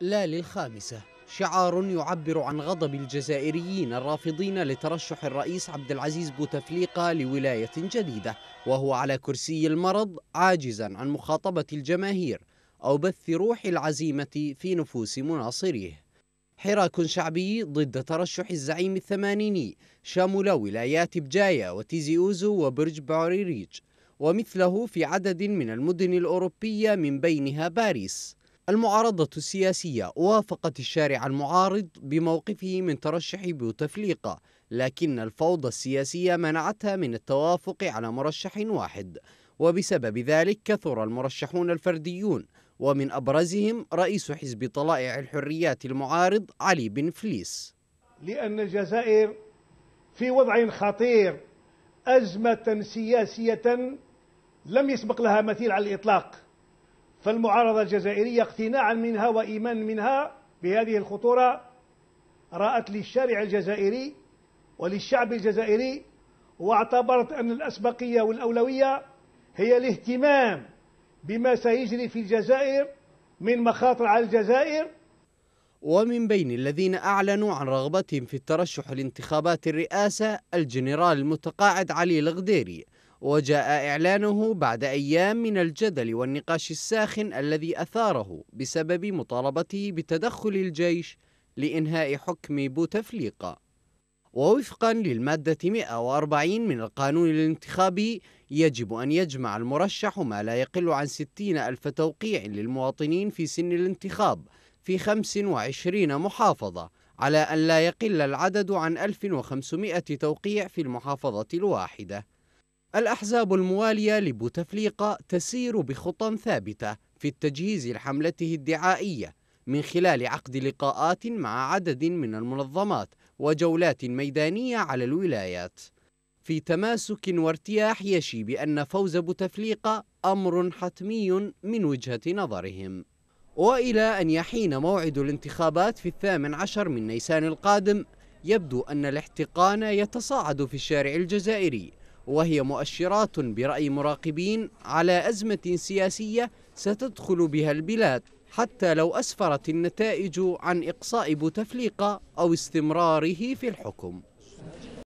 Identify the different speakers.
Speaker 1: لا للخامسة شعار يعبر عن غضب الجزائريين الرافضين لترشح الرئيس عبد العزيز بوتفليقة لولاية جديدة وهو على كرسي المرض عاجزا عن مخاطبة الجماهير أو بث روح العزيمة في نفوس مناصريه حراك شعبي ضد ترشح الزعيم الثمانيني شمل ولايات بجاية وتيزي أوزو وبرج بوريريج ومثله في عدد من المدن الأوروبية من بينها باريس المعارضة السياسية وافقت الشارع المعارض بموقفه من ترشح بوتفليقة لكن الفوضى السياسية منعتها من التوافق على مرشح واحد وبسبب ذلك كثر المرشحون الفرديون ومن أبرزهم رئيس حزب طلائع الحريات المعارض علي بن
Speaker 2: فليس لأن الجزائر في وضع خطير أزمة سياسية لم يسبق لها مثيل على الإطلاق فالمعارضة الجزائرية اقتناعا منها وإيمانا منها بهذه الخطورة رأت للشارع الجزائري وللشعب الجزائري واعتبرت أن الأسبقية والأولوية هي الاهتمام بما سيجري في الجزائر من مخاطر على الجزائر ومن بين الذين
Speaker 1: أعلنوا عن رغبتهم في الترشح لانتخابات الرئاسة الجنرال المتقاعد علي الغديري وجاء إعلانه بعد أيام من الجدل والنقاش الساخن الذي أثاره بسبب مطالبته بتدخل الجيش لإنهاء حكم بوتفليقة ووفقا للمادة 140 من القانون الانتخابي يجب أن يجمع المرشح ما لا يقل عن 60 ألف توقيع للمواطنين في سن الانتخاب في 25 محافظة على أن لا يقل العدد عن 1500 توقيع في المحافظة الواحدة الأحزاب الموالية لبوتفليقة تسير بخطى ثابتة في التجهيز لحملته الدعائية من خلال عقد لقاءات مع عدد من المنظمات وجولات ميدانية على الولايات في تماسك وارتياح يشي بأن فوز بوتفليقة أمر حتمي من وجهة نظرهم وإلى أن يحين موعد الانتخابات في الثامن عشر من نيسان القادم يبدو أن الاحتقان يتصاعد في الشارع الجزائري وهي مؤشرات برأي مراقبين على أزمة سياسية ستدخل بها البلاد حتى لو أسفرت النتائج عن إقصاء بوتفليقة أو استمراره في الحكم